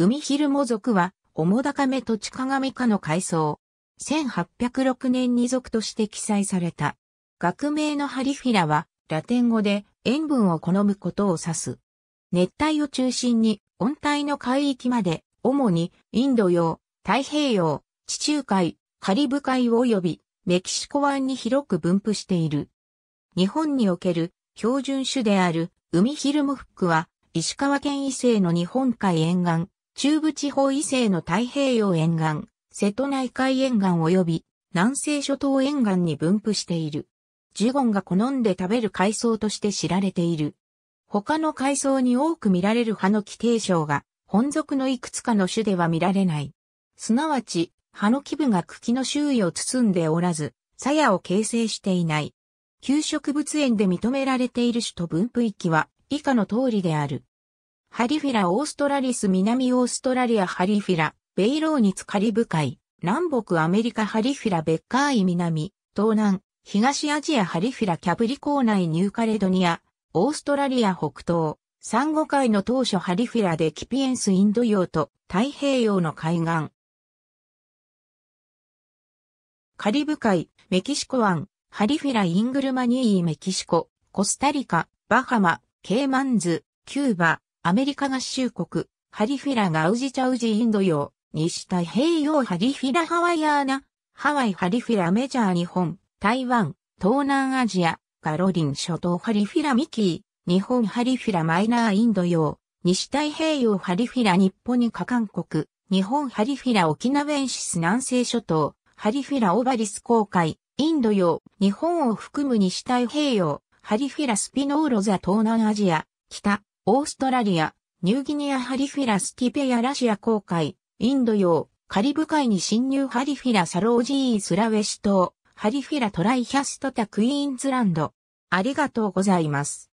海ヒルモ族は、おもだかめと地鏡下の海藻。1806年に族として記載された。学名のハリフィラは、ラテン語で塩分を好むことを指す。熱帯を中心に温帯の海域まで、主にインド洋、太平洋、地中海、カリブ海及びメキシコ湾に広く分布している。日本における標準種である海ヒルモフックは石川県異西の日本海沿岸、中部地方以西の太平洋沿岸、瀬戸内海沿岸及び南西諸島沿岸に分布している。ジュゴンが好んで食べる海藻として知られている。他の海藻に多く見られる葉の基底章が、本属のいくつかの種では見られない。すなわち、葉の基部が茎の周囲を包んでおらず、鞘を形成していない。給植物園で認められている種と分布域は以下の通りである。ハリフィラ・オーストラリス南オーストラリアハリフィラ、ベイローニツカリブ海、南北アメリカハリフィラ・ベッカーイ南、東南、東アジアハリフィラ・キャブリコー内ニューカレドニア、オーストラリア北東、サンゴ海の当初ハリフィラでキピエンスインド洋と太平洋の海岸。カリブ海、メキシコ湾、ハリフィラ・イングルマニーメキシコ、コスタリカ、バハマ、ケーマンズ、キューバ、アメリカ合衆国、ハリフィラガウジチャウジインド洋、西太平洋ハリフィラハワイアーナ、ハワイハリフィラメジャー日本、台湾、東南アジア、ガロリン諸島ハリフィラミキー、日本ハリフィラマイナーインド洋、西太平洋ハリフィラ日本にか韓国、日本ハリフィラ沖縄エンシス南西諸島、ハリフィラオバリス公海、インド洋、日本を含む西太平洋、ハリフィラスピノーロザ東南アジア、北、オーストラリア、ニューギニアハリフィラスティペアラシア公海、インド洋、カリブ海に侵入ハリフィラサロージースラウェシ島、ハリフィラトライヒャストタクイーンズランド。ありがとうございます。